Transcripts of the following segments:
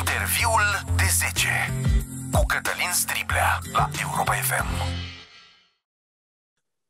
Interviul de 10 cu Cătălin Striblea la Europa FM.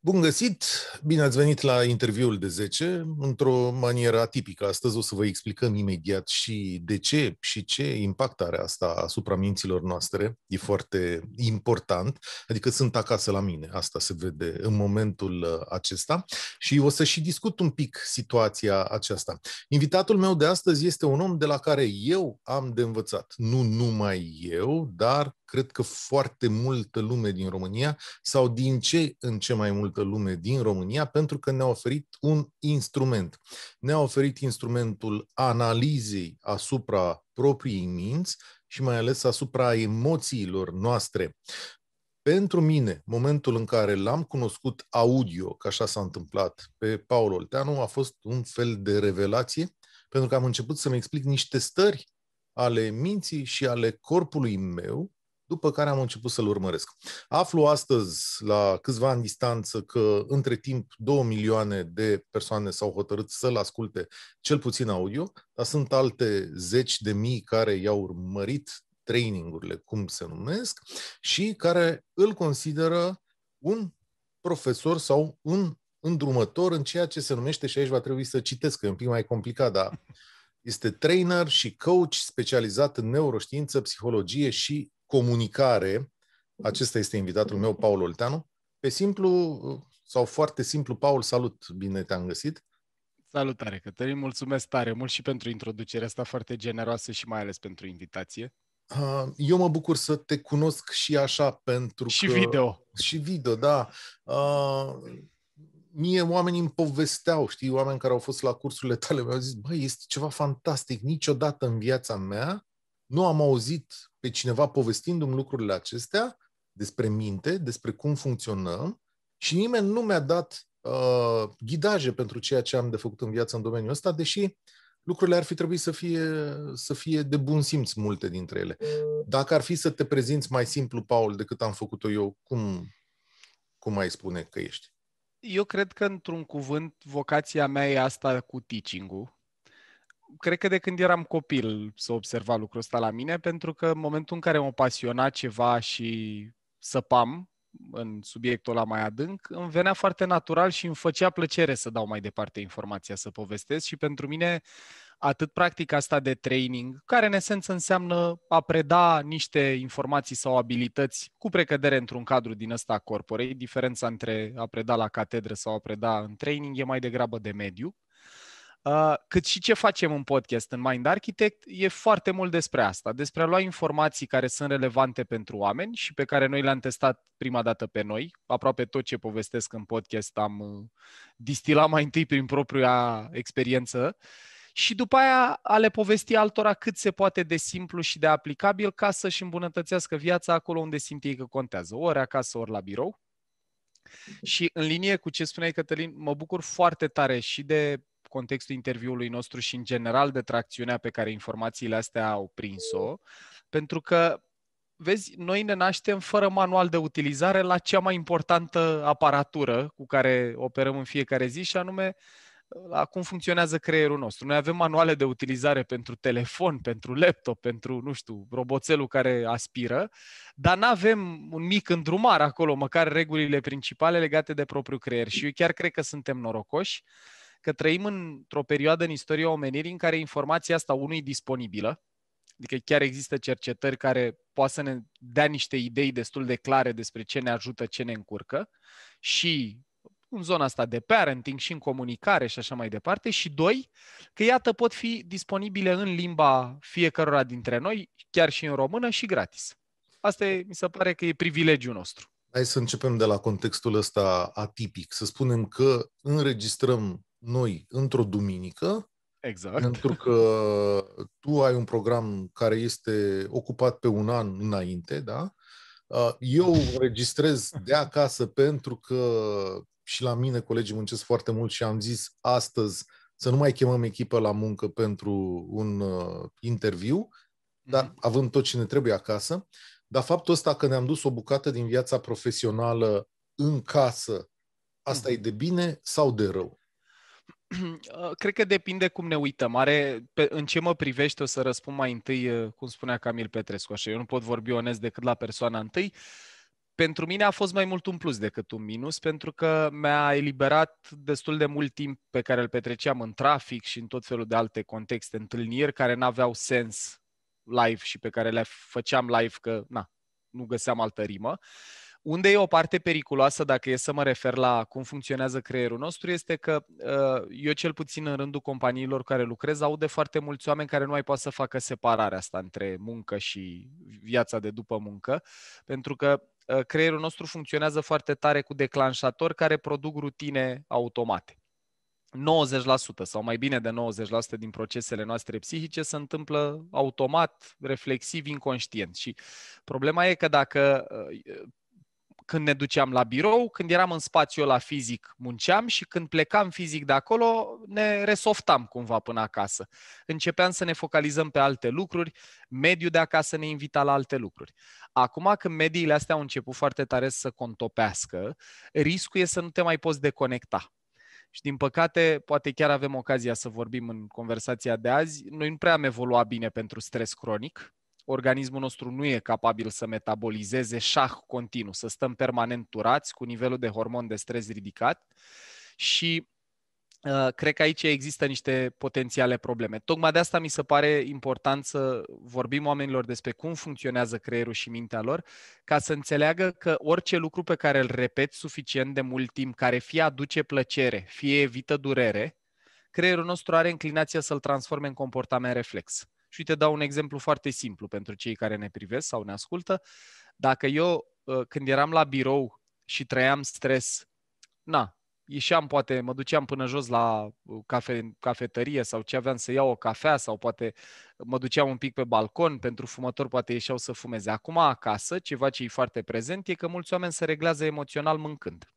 Bun găsit! Bine ați venit la interviul de 10. Într-o manieră atipică, astăzi o să vă explicăm imediat și de ce și ce impact are asta asupra minților noastre. E foarte important, adică sunt acasă la mine, asta se vede în momentul uh, acesta și o să și discut un pic situația aceasta. Invitatul meu de astăzi este un om de la care eu am de învățat. Nu numai eu, dar cred că foarte multă lume din România sau din ce în ce mai multă lume din România, pentru că ne-a oferit un instrument. Ne-a oferit instrumentul analizei asupra propriei minți și mai ales asupra emoțiilor noastre. Pentru mine, momentul în care l-am cunoscut audio, că așa s-a întâmplat, pe Paul Olteanu, a fost un fel de revelație, pentru că am început să-mi explic niște stări ale minții și ale corpului meu după care am început să-l urmăresc. Aflu astăzi, la câțiva ani distanță, că între timp 2 milioane de persoane s-au hotărât să-l asculte cel puțin audio, dar sunt alte zeci de mii care i-au urmărit trainingurile, cum se numesc, și care îl consideră un profesor sau un îndrumător în ceea ce se numește, și aici va trebui să citesc, că e un pic mai complicat, dar este trainer și coach specializat în neuroștiință, psihologie și comunicare, acesta este invitatul meu, Paul Olteanu, pe simplu sau foarte simplu, Paul, salut, bine te-am găsit. Salutare, Cătălin, mulțumesc tare mult și pentru introducerea asta foarte generoasă și mai ales pentru invitație. Ah, eu mă bucur să te cunosc și așa, pentru și că... Și video. Și video, da. Ah, mie oamenii îmi povesteau, știi, oameni care au fost la cursurile tale mi-au zis, băi, este ceva fantastic, niciodată în viața mea nu am auzit pe cineva povestindu-mi lucrurile acestea despre minte, despre cum funcționăm și nimeni nu mi-a dat uh, ghidaje pentru ceea ce am de făcut în viață în domeniul ăsta, deși lucrurile ar fi trebuit să fie, să fie de bun simț multe dintre ele. Dacă ar fi să te prezinți mai simplu, Paul, decât am făcut-o eu, cum, cum ai spune că ești? Eu cred că, într-un cuvânt, vocația mea e asta cu teaching-ul cred că de când eram copil să observa lucrul ăsta la mine, pentru că în momentul în care mă pasiona ceva și săpam în subiectul ăla mai adânc, îmi venea foarte natural și îmi făcea plăcere să dau mai departe informația, să povestesc și pentru mine atât practica asta de training, care în esență înseamnă a preda niște informații sau abilități cu precădere într-un cadru din ăsta corporei. Diferența între a preda la catedră sau a preda în training e mai degrabă de mediu. Uh, cât și ce facem în podcast în Mind Architect, e foarte mult despre asta, despre a lua informații care sunt relevante pentru oameni și pe care noi le-am testat prima dată pe noi. Aproape tot ce povestesc în podcast am uh, distilat mai întâi prin propria experiență și după aia a le povesti altora cât se poate de simplu și de aplicabil ca să-și îmbunătățească viața acolo unde simt ei că contează, ori acasă, ori la birou. Și în linie cu ce spuneai, Cătălin, mă bucur foarte tare și de contextul interviului nostru și în general de tracțiunea pe care informațiile astea au prins-o, pentru că vezi, noi ne naștem fără manual de utilizare la cea mai importantă aparatură cu care operăm în fiecare zi și anume la cum funcționează creierul nostru. Noi avem manuale de utilizare pentru telefon, pentru laptop, pentru, nu știu, roboțelul care aspiră, dar nu avem un mic îndrumar acolo, măcar regulile principale legate de propriul creier. Și eu chiar cred că suntem norocoși că trăim într-o perioadă în istoria omenirii în care informația asta, unul, e disponibilă, adică chiar există cercetări care poate să ne dea niște idei destul de clare despre ce ne ajută, ce ne încurcă și în zona asta de parenting și în comunicare și așa mai departe și doi, că iată pot fi disponibile în limba fiecărora dintre noi, chiar și în română și gratis. Asta e, mi se pare că e privilegiul nostru. Hai să începem de la contextul ăsta atipic. Să spunem că înregistrăm noi într-o duminică, Exact. Pentru că tu ai un program care este ocupat pe un an înainte, da? Uh, eu registrez de acasă pentru că și la mine colegii muncesc foarte mult și am zis astăzi să nu mai chemăm echipă la muncă pentru un uh, interviu, dar mm-hmm. având tot ce ne trebuie acasă. Dar faptul ăsta că ne-am dus o bucată din viața profesională în casă, asta mm-hmm. e mhm. de bine sau de rău? Uh, cred că depinde cum ne uităm. Are, pe, în ce mă privește o să răspund mai întâi, uh, cum spunea Camil Petrescu, așa, eu nu pot vorbi onest decât la persoana întâi. Pentru mine a fost mai mult un plus decât un minus, pentru că mi-a eliberat destul de mult timp pe care îl petreceam în trafic și în tot felul de alte contexte, întâlniri care n-aveau sens live și pe care le făceam live că, na, nu găseam altă rimă. Uh, unde e o parte periculoasă, dacă e să mă refer la cum funcționează creierul nostru, este că ă, eu cel puțin în rândul companiilor care lucrez aud de foarte mulți oameni care nu mai pot să facă separarea asta între muncă și viața de după muncă, pentru că ă, creierul nostru funcționează foarte tare cu declanșatori care produc rutine automate. 90% sau mai bine de 90% din procesele noastre psihice se întâmplă automat, reflexiv, inconștient. Și problema e că dacă ă, când ne duceam la birou, când eram în spațiul la fizic, munceam și când plecam fizic de acolo, ne resoftam cumva până acasă. Începeam să ne focalizăm pe alte lucruri, mediul de acasă ne invita la alte lucruri. Acum când mediile astea au început foarte tare să contopească, riscul e să nu te mai poți deconecta. Și din păcate, poate chiar avem ocazia să vorbim în conversația de azi, noi nu prea am evoluat bine pentru stres cronic, organismul nostru nu e capabil să metabolizeze șah continuu, să stăm permanent turați cu nivelul de hormon de stres ridicat și ă, cred că aici există niște potențiale probleme. Tocmai de asta mi se pare important să vorbim oamenilor despre cum funcționează creierul și mintea lor, ca să înțeleagă că orice lucru pe care îl repet suficient de mult timp, care fie aduce plăcere, fie evită durere, creierul nostru are inclinația să-l transforme în comportament reflex. Și uite, dau un exemplu foarte simplu pentru cei care ne privesc sau ne ascultă. Dacă eu, uh, când eram la birou și trăiam stres, na, ieșeam, poate mă duceam până jos la uh, cafe, cafetărie sau ce aveam să iau o cafea sau poate mă duceam un pic pe balcon, pentru fumător poate ieșeau să fumeze. Acum acasă, ceva ce e foarte prezent, e că mulți oameni se reglează emoțional mâncând.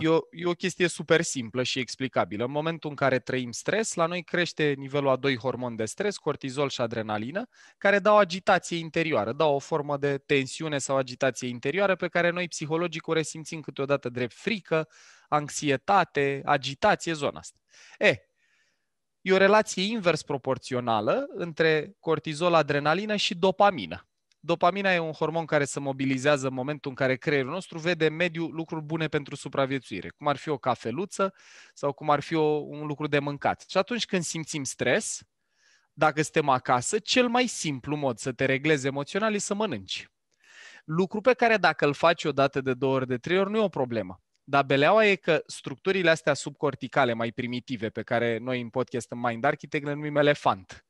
E o, e o chestie super simplă și explicabilă. În momentul în care trăim stres, la noi crește nivelul a doi hormoni de stres, cortizol și adrenalină, care dau agitație interioară, dau o formă de tensiune sau agitație interioară pe care noi psihologic o resimțim câteodată drept frică, anxietate, agitație, zona asta. E, e o relație invers proporțională între cortizol, adrenalină și dopamină. Dopamina e un hormon care se mobilizează în momentul în care creierul nostru vede în mediu lucruri bune pentru supraviețuire, cum ar fi o cafeluță sau cum ar fi o, un lucru de mâncat. Și atunci când simțim stres, dacă suntem acasă, cel mai simplu mod să te reglezi emoțional e să mănânci. Lucru pe care dacă îl faci o dată de două ori, de trei ori, nu e o problemă. Dar beleaua e că structurile astea subcorticale mai primitive, pe care noi în podcast în Mind Architect le numim elefant,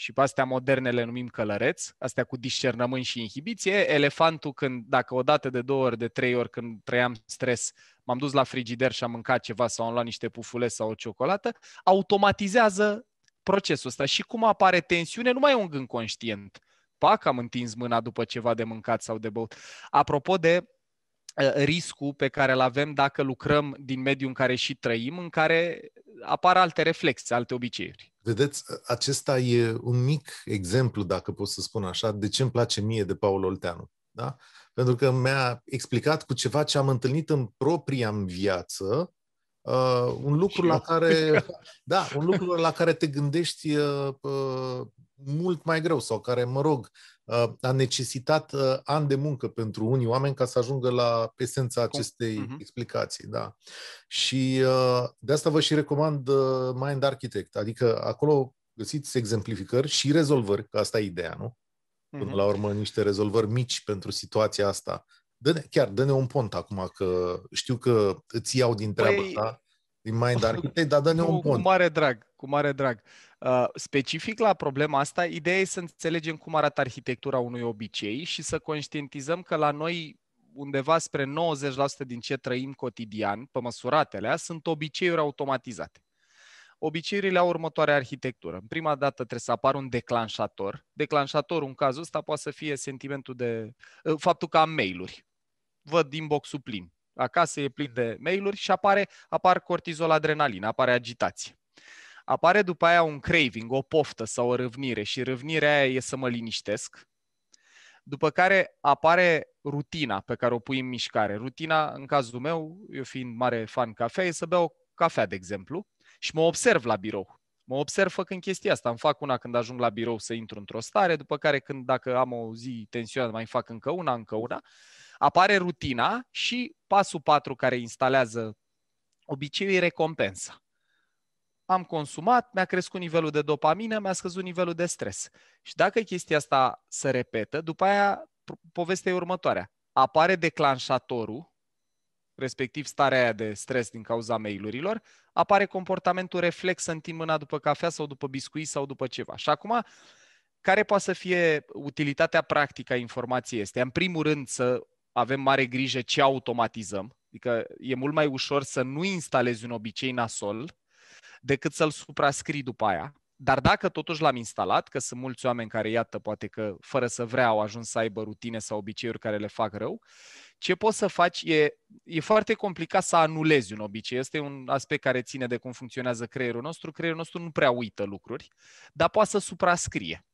și pe astea moderne le numim călăreți, astea cu discernământ și inhibiție. Elefantul, când, dacă o dată de două ori, de trei ori, când trăiam stres, m-am dus la frigider și am mâncat ceva sau am luat niște pufule sau o ciocolată, automatizează procesul ăsta. Și cum apare tensiune, nu mai e un gând conștient. Pac, am întins mâna după ceva de mâncat sau de băut. Apropo de ă, riscul pe care îl avem dacă lucrăm din mediul în care și trăim, în care apar alte reflexe, alte obiceiuri. Vedeți, acesta e un mic exemplu, dacă pot să spun așa, de ce îmi place mie de Paul Olteanu. Da? Pentru că mi-a explicat cu ceva ce am întâlnit în propria viață, Uh, un lucru la care, da, un lucru la care te gândești uh, uh mult mai greu sau care, mă rog, uh, a necesitat uh, ani de muncă pentru unii oameni ca să ajungă la esența acestei uh-huh. explicații. Da. Și de asta vă și recomand Mind Architect, adică acolo găsiți exemplificări și rezolvări, că asta e ideea, nu? Până uh-huh. la urmă, niște rezolvări mici pentru situația asta Dă-ne, chiar, dă-ne un pont acum, că știu că îți iau din treaba păi... ta, din Mind Architect, păi, dar dă-ne cu, un pont. Cu mare drag, cu mare drag. Uh, specific la problema asta, ideea e să înțelegem cum arată arhitectura unui obicei și să conștientizăm că la noi undeva spre 90% din ce trăim cotidian, pe măsuratele, sunt obiceiuri automatizate. Obiceiurile au următoarea arhitectură. În prima dată trebuie să apară un declanșator. Declanșatorul, în cazul ăsta, poate să fie sentimentul de... Uh, faptul că am mail-uri văd inbox-ul plin. Acasă e plin de mail-uri și apare, apar cortizol, adrenalină, apare agitație. Apare după aia un craving, o poftă sau o răvnire și răvnirea aia e să mă liniștesc. După care apare rutina pe care o pui în mișcare. Rutina, în cazul meu, eu fiind mare fan cafea, e să beau o cafea, de exemplu, și mă observ la birou. Mă observ făcând chestia asta. Îmi fac una când ajung la birou să intru într-o stare, după care când dacă am o zi tensionată mai fac încă una, încă una apare rutina și pasul 4 care instalează obiceiul e recompensa. Am consumat, mi-a crescut nivelul de dopamină, mi-a scăzut nivelul de stres. Și dacă chestia asta se repetă, după aia povestea e următoarea. Apare declanșatorul, respectiv starea aia de stres din cauza mailurilor, apare comportamentul reflex să întind mâna după cafea sau după biscuit sau după ceva. Și acum, care poate să fie utilitatea practică a informației este? În primul rând, să avem mare grijă ce automatizăm. Adică e mult mai ușor să nu instalezi un obicei nasol decât să-l suprascrii după aia. Dar dacă totuși l-am instalat, că sunt mulți oameni care, iată, poate că fără să vrea au ajuns să aibă rutine sau obiceiuri care le fac rău, ce poți să faci e, e foarte complicat să anulezi un obicei. Este un aspect care ține de cum funcționează creierul nostru. Creierul nostru nu prea uită lucruri, dar poate să suprascrie.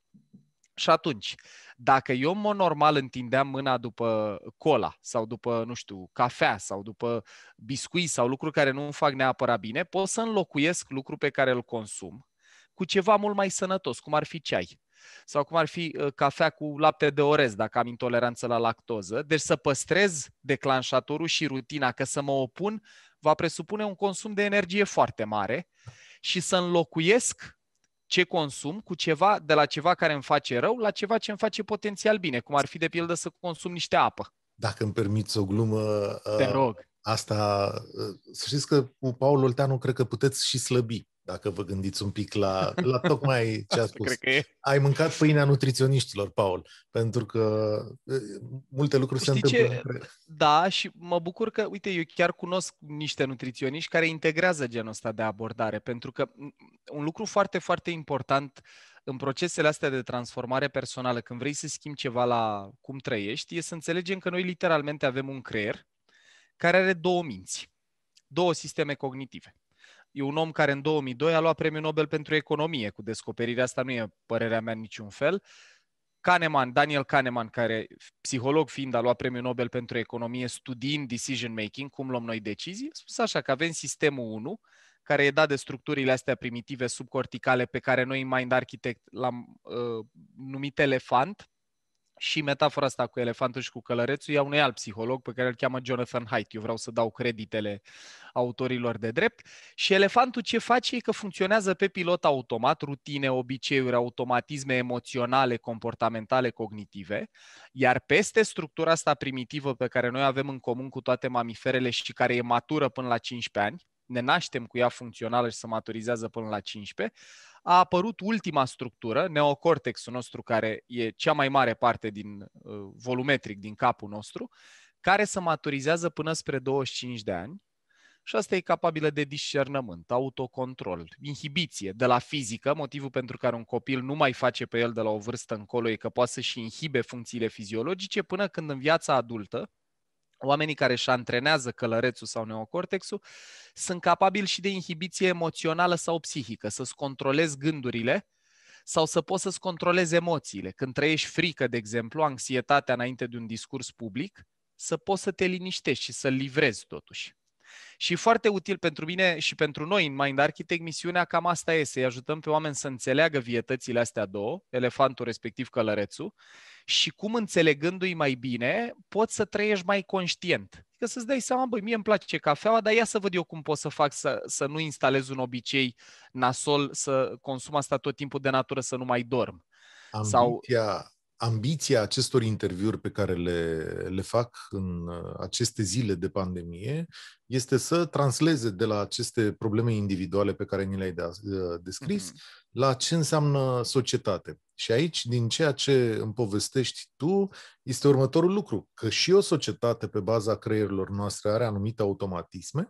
Și atunci, dacă eu în mod normal întindeam mâna după cola sau după, nu știu, cafea sau după biscuit sau lucruri care nu îmi fac neapărat bine, pot să înlocuiesc lucrul pe care îl consum cu ceva mult mai sănătos, cum ar fi ceai sau cum ar fi ă, cafea cu lapte de orez dacă am intoleranță la lactoză. Deci să păstrez declanșatorul și rutina, că să mă opun va presupune un consum de energie foarte mare și să înlocuiesc ce consum cu ceva, de la ceva care îmi face rău la ceva ce îmi face potențial bine, cum ar fi de pildă să consum niște apă. Dacă îmi permiți o glumă, Te ă, rog. asta, ă, să știți că cu Paul Olteanu cred că puteți și slăbi dacă vă gândiți un pic la, la tocmai ce a spus. Cred că e. Ai mâncat pâinea nutriționiștilor, Paul, pentru că multe lucruri Știi se întâmplă. Ce? Între... Da, și mă bucur că, uite, eu chiar cunosc niște nutriționiști care integrează genul ăsta de abordare, pentru că un lucru foarte, foarte important în procesele astea de transformare personală, când vrei să schimbi ceva la cum trăiești, e să înțelegem că noi literalmente avem un creier care are două minți, două sisteme cognitive e un om care în 2002 a luat premiul Nobel pentru economie cu descoperirea asta, nu e părerea mea niciun fel. Kahneman, Daniel Kahneman, care psiholog fiind a luat premiul Nobel pentru economie studiind decision making, cum luăm noi decizii, a spus așa că avem sistemul 1, care e dat de structurile astea primitive subcorticale pe care noi în Mind Architect l-am uh, numit elefant, și metafora asta cu elefantul și cu călărețul e a unui alt psiholog pe care îl cheamă Jonathan Haidt. Eu vreau să dau creditele autorilor de drept. Și elefantul ce face e că funcționează pe pilot automat, rutine, obiceiuri, automatisme emoționale, comportamentale, cognitive, iar peste structura asta primitivă pe care noi avem în comun cu toate mamiferele și care e matură până la 15 ani, ne naștem cu ea funcțională și se maturizează până la 15, a apărut ultima structură, neocortexul nostru, care e cea mai mare parte din uh, volumetric din capul nostru, care se maturizează până spre 25 de ani și asta e capabilă de discernământ, autocontrol, inhibiție de la fizică, motivul pentru care un copil nu mai face pe el de la o vârstă încolo e că poate să-și inhibe funcțiile fiziologice până când în viața adultă, oamenii care își antrenează călărețul sau neocortexul sunt capabili și de inhibiție emoțională sau psihică, să-ți controlezi gândurile sau să poți să-ți controlezi emoțiile. Când trăiești frică, de exemplu, anxietatea înainte de un discurs public, să poți să te liniștești și să livrezi totuși. Și foarte util pentru mine și pentru noi în Mind Architect, misiunea cam asta e, să-i ajutăm pe oameni să înțeleagă vietățile astea două, elefantul respectiv călărețul, și cum înțelegându-i mai bine, poți să trăiești mai conștient. Adică să-ți dai seama, băi, mie îmi place cafeaua, dar ia să văd eu cum pot să fac să, să nu instalez un obicei nasol, să consum asta tot timpul de natură, să nu mai dorm. Ambiția, Sau ambiția acestor interviuri pe care le, le fac în uh, aceste zile de pandemie este să transleze de la aceste probleme individuale pe care ni le-ai uh, descris mm-hmm. la ce înseamnă societate. Și aici, din ceea ce îmi povestești tu, este următorul lucru, că și o societate pe baza creierilor noastre are anumite automatisme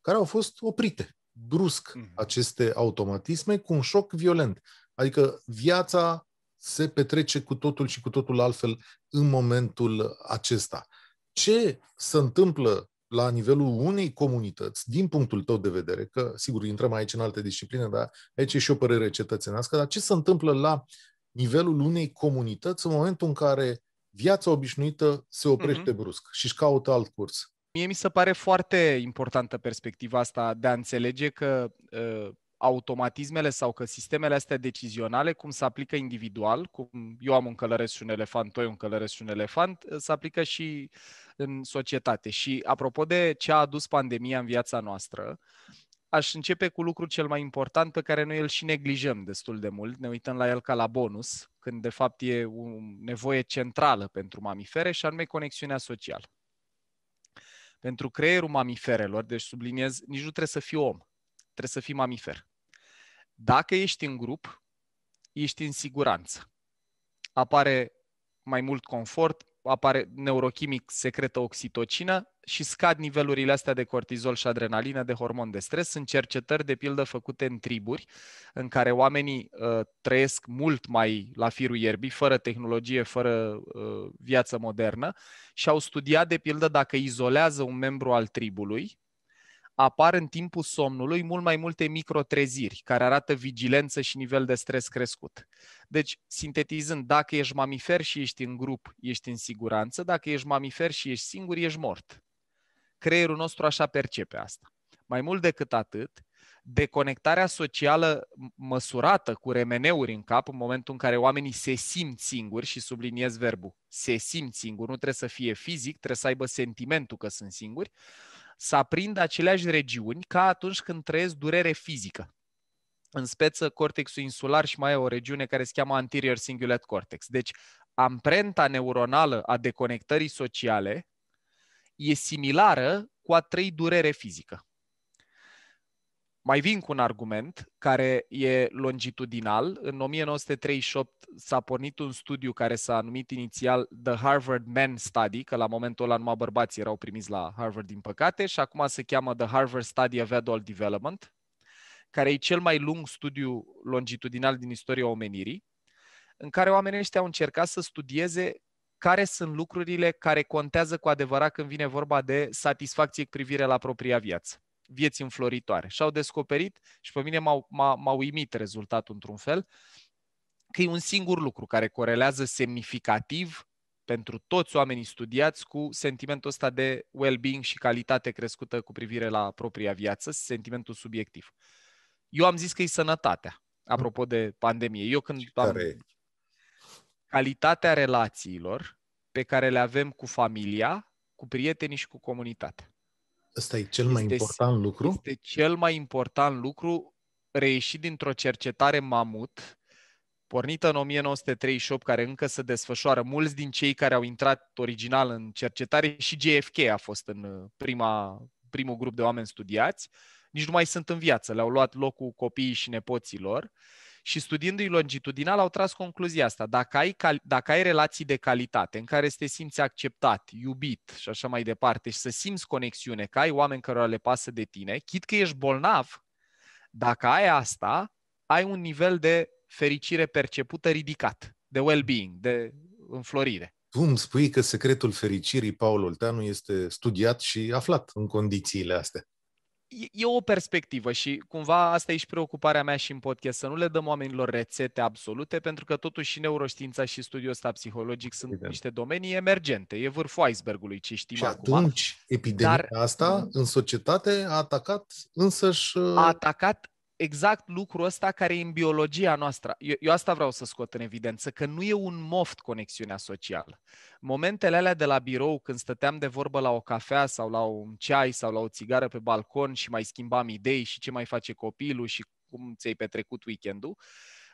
care au fost oprite brusc mm-hmm. aceste automatisme cu un șoc violent. Adică viața se petrece cu totul și cu totul altfel în momentul acesta. Ce se întâmplă la nivelul unei comunități, din punctul tău de vedere, că sigur intrăm aici în alte discipline, dar aici e și o părere cetățenească, dar ce se întâmplă la nivelul unei comunități în momentul în care viața obișnuită se oprește mm-hmm. brusc și își caută alt curs? Mie mi se pare foarte importantă perspectiva asta de a înțelege că uh, automatismele sau că sistemele astea decizionale, cum se aplică individual, cum eu am un călăresc și un elefant, toi un călăresc și un elefant, ă, se aplică și în societate. Și apropo de ce a adus pandemia în viața noastră, aș începe cu lucrul cel mai important pe care noi îl și neglijăm destul de mult, ne uităm la el ca la bonus, când de fapt e o nevoie centrală pentru mamifere și anume conexiunea socială. Pentru creierul mamiferelor, deci subliniez, nici nu trebuie să fii om trebuie să fii mamifer. Dacă ești în grup, ești în siguranță. Apare mai mult confort, apare neurochimic secretă oxitocină și scad nivelurile astea de cortizol și adrenalină, de hormon de stres. Sunt cercetări, de pildă, făcute în triburi, în care oamenii uh, trăiesc mult mai la firul ierbii, fără tehnologie, fără uh, viață modernă, și au studiat, de pildă, dacă izolează un membru al tribului, apar în timpul somnului mult mai multe microtreziri, care arată vigilență și nivel de stres crescut. Deci, sintetizând, dacă ești mamifer și ești în grup, ești în siguranță, dacă ești mamifer și ești singur, ești mort. Creierul nostru așa percepe asta. Mai mult decât atât, deconectarea socială măsurată cu remeneuri în cap, în momentul în care oamenii se simt singuri, și subliniez verbul, se simt singuri, nu trebuie să fie fizic, trebuie să aibă sentimentul că sunt singuri, să aprindă aceleași regiuni ca atunci când trăiesc durere fizică. În speță, cortexul insular și mai e o regiune care se cheamă anterior cingulate cortex. Deci, amprenta neuronală a deconectării sociale e similară cu a trăi durere fizică mai vin cu un argument care e longitudinal. În 1938 s-a pornit un studiu care s-a numit inițial The Harvard Men Study, că la momentul ăla numai bărbații erau primiți la Harvard, din păcate, și acum se cheamă The Harvard Study of Adult Development, care e cel mai lung studiu longitudinal din istoria omenirii, în care oamenii ăștia au încercat să studieze care sunt lucrurile care contează cu adevărat când vine vorba de satisfacție cu privire la propria viață vieți înfloritoare. Și au descoperit, și pe mine m-a, m uimit rezultatul într-un fel, că e un singur lucru care corelează semnificativ pentru toți oamenii studiați cu sentimentul ăsta de well-being și calitate crescută cu privire la propria viață, sentimentul subiectiv. Eu am zis că e sănătatea, apropo de pandemie. Eu când am... Calitatea relațiilor pe care le avem cu familia, cu prietenii și cu comunitatea. Ăsta e cel mai este, important lucru? Este cel mai important lucru reieșit dintr-o cercetare mamut, pornită în 1938, care încă se desfășoară. Mulți din cei care au intrat original în cercetare și JFK a fost în uh, prima, primul grup de oameni studiați, nici nu mai sunt în viață, le-au luat locul copiii și nepoților. lor și studiindu-i longitudinal au tras concluzia asta. Dacă ai, cal- dacă ai relații de calitate în care să te simți acceptat, iubit și așa mai departe și să simți conexiune, că ai oameni care le pasă de tine, chit că ești bolnav, dacă ai asta, ai un nivel de fericire percepută ridicat, de well-being, de înflorire. Tu îmi spui că secretul fericirii Paul Olteanu este studiat și aflat în condițiile astea e o perspectivă și cumva asta e și preocuparea mea și în podcast, să nu le dăm oamenilor rețete absolute, pentru că totuși și neuroștiința și studiul ăsta psihologic sunt Evident. niște domenii emergente, e vârful icebergului ce știm și acum. atunci, epidemia Dar, asta în societate a atacat însăși... Uh, a atacat exact lucrul ăsta care e în biologia noastră. Eu, eu asta vreau să scot în evidență, că nu e un moft conexiunea socială. Momentele alea de la birou, când stăteam de vorbă la o cafea sau la un ceai sau la o țigară pe balcon și mai schimbam idei și ce mai face copilul și cum ți-ai petrecut weekendul,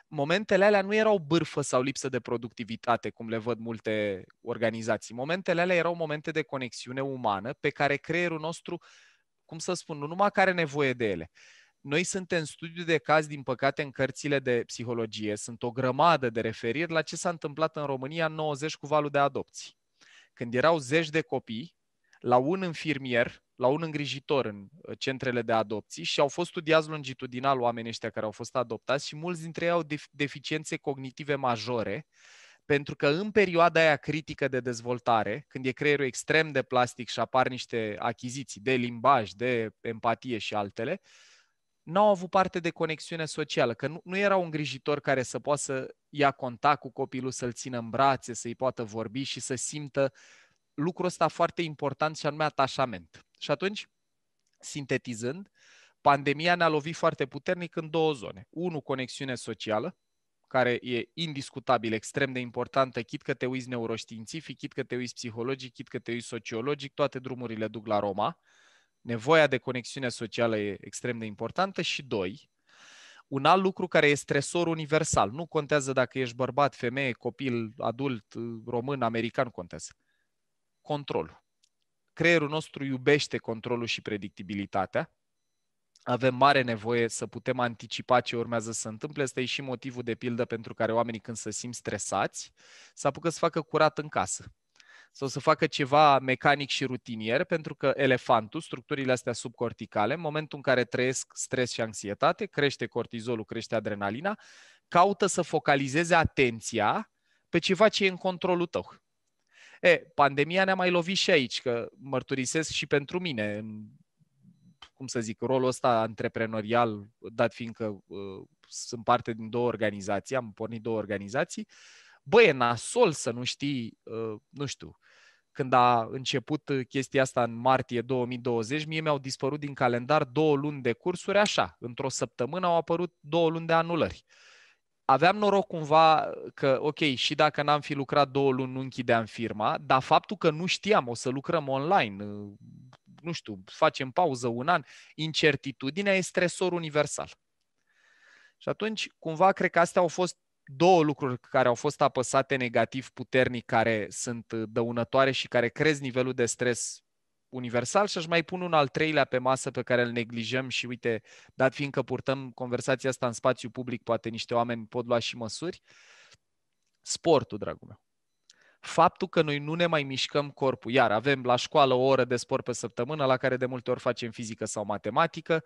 momentele alea nu erau bârfă sau lipsă de productivitate, cum le văd multe organizații. Momentele alea erau momente de conexiune umană pe care creierul nostru, cum să spun, nu numai care are nevoie de ele, noi suntem studiu de caz, din păcate, în cărțile de psihologie. Sunt o grămadă de referiri la ce s-a întâmplat în România în 90 cu valul de adopții. Când erau zeci de copii, la un infirmier, la un îngrijitor în uh, centrele de adopții și au fost studiați longitudinal oamenii ăștia care au fost adoptați și mulți dintre ei au deficiențe cognitive majore, pentru că în perioada aia critică de dezvoltare, când e creierul extrem de plastic și apar niște achiziții de limbaj, de empatie și altele, uh, n-au avut parte de conexiune socială, că nu, nu era un grijitor care să poată să ia contact cu copilul, să-l țină în brațe, să-i poată vorbi și să simtă lucrul ăsta foarte important și anume atașament. Și atunci, sintetizând, pandemia ne-a lovit foarte puternic în două zone. Unu, conexiune socială, care e indiscutabil extrem de importantă, chit că te uiți neuroștiințific, chit că te uiți psihologic, chit că te uiți sociologic, toate drumurile duc la Roma. Uh, Nevoia de conexiune socială e extrem de importantă și doi, un alt lucru care e stresor universal. Nu contează dacă ești bărbat, femeie, copil, adult, român, american, contează. Controlul. Creierul nostru iubește controlul și predictibilitatea. Avem mare nevoie să putem anticipa ce urmează să întâmple. întâmple. Este și motivul de pildă pentru care oamenii când se simt stresați, să apucă să facă curat în casă sau să facă ceva mecanic și rutinier, pentru că elefantul, structurile astea subcorticale, în momentul în care trăiesc stres și anxietate, crește cortizolul, crește adrenalina, caută să focalizeze atenția pe ceva ce e în controlul tău. E, pandemia ne-a mai lovit și aici, că mărturisesc și pentru mine, în, cum să zic, rolul ăsta antreprenorial, dat fiind că uh, sunt parte din două organizații, am pornit două organizații, uh, Bă, e nasol să nu știi, uh, nu știu, când a început uh, chestia asta în martie 2020, mie mi-au dispărut din calendar două luni de cursuri așa. Într-o săptămână au apărut două luni de anulări. Aveam noroc cumva că, ok, și dacă n-am fi lucrat două luni, nu închideam firma, dar faptul că nu știam, o să lucrăm online, uh, nu știu, facem pauză un an, incertitudinea e stresor universal. Și atunci, cumva, cred că astea au fost două lucruri care au fost apăsate negativ puternic, care sunt uh, dăunătoare și care cresc nivelul de stres universal și aș mai pun un al treilea pe masă pe care îl neglijăm și uite, dat fiindcă purtăm conversația asta în spațiu public, poate niște oameni pot lua și măsuri, sportul, dragul meu. Faptul că noi nu ne mai mișcăm corpul. Iar avem la școală o oră de sport pe săptămână, la care de multe ori facem fizică sau matematică,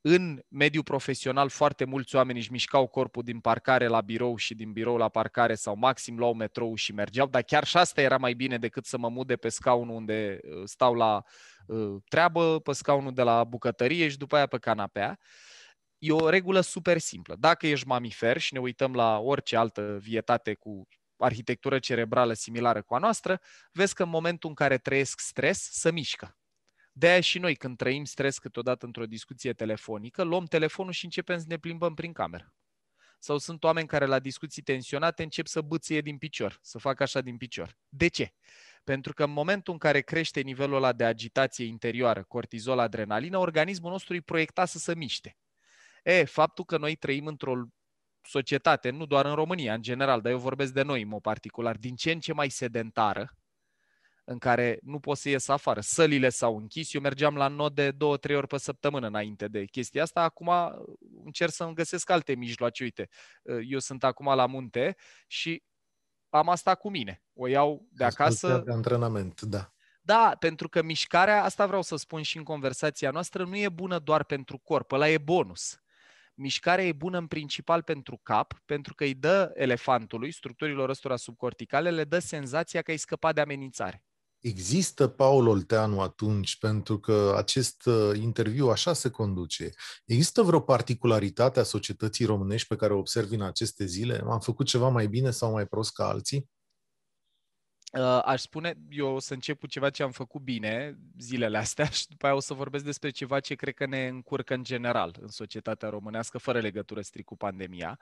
în mediul profesional foarte mulți oameni își mișcau corpul din parcare la birou și din birou la parcare sau maxim luau metrou și mergeau, dar chiar și asta era mai bine decât să mă mude pe scaunul unde uh, stau la uh, treabă, pe scaunul de la bucătărie și după aia pe canapea. E o regulă super simplă. Dacă ești mamifer și ne uităm la orice altă vietate cu arhitectură cerebrală similară cu a noastră, vezi că în momentul în care trăiesc stres, să mișcă de și noi, când trăim stres câteodată într-o discuție telefonică, luăm telefonul și începem să ne plimbăm prin cameră. Sau sunt oameni care la discuții tensionate încep să bâție din picior, să facă așa din picior. De ce? Pentru că în momentul în care crește nivelul ăla de agitație interioară, cortizol, adrenalină, organismul nostru îi proiecta să se miște. E, faptul că noi trăim într-o societate, nu doar în România, în general, dar eu vorbesc de noi, în mod particular, din ce în ce mai sedentară, în care nu poți să ies afară. Sălile s-au închis, eu mergeam la nod de două, trei ori pe săptămână înainte de chestia asta. Acum uh, încerc să-mi găsesc alte mijloace. Uite, uh, eu sunt acum la munte și am asta cu mine. O iau de acasă. De antrenament, da. Da, pentru că mișcarea, asta vreau să spun și în conversația noastră, nu e bună doar pentru corp, ăla e bonus. Mișcarea e bună în principal pentru cap, pentru că îi dă elefantului, structurilor ăstora subcorticale, le dă senzația că ai scăpat de amenințare există Paul Olteanu atunci, pentru că acest uh, interviu așa se conduce. Există vreo particularitate a societății românești pe care o observi în aceste zile? Am făcut ceva mai bine sau mai prost ca alții? Uh, aș spune, eu o să încep cu ceva ce am făcut bine zilele astea și după aia o să vorbesc despre ceva ce cred că ne încurcă în general în societatea românească, fără legătură strict cu pandemia.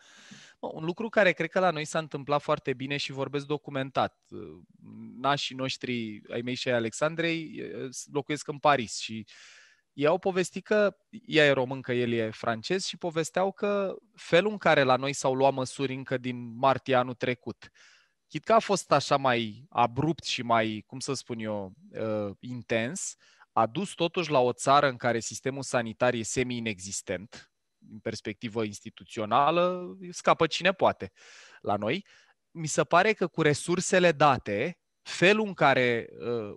Un lucru care cred că la noi s-a întâmplat foarte bine și vorbesc documentat. Ă, nașii noștri, ai mei și ai Alexandrei, locuiesc în Paris și ei au povestit că ea e româncă, el e francez și povesteau că felul în care la noi s-au luat măsuri încă din martie anul trecut – Chit că a fost așa mai abrupt și mai, cum să spun eu, uh, intens, a dus totuși la o țară în care sistemul sanitar e semi-inexistent, din perspectivă instituțională, scapă cine poate la noi. Mi se pare că cu resursele date, felul în care uh,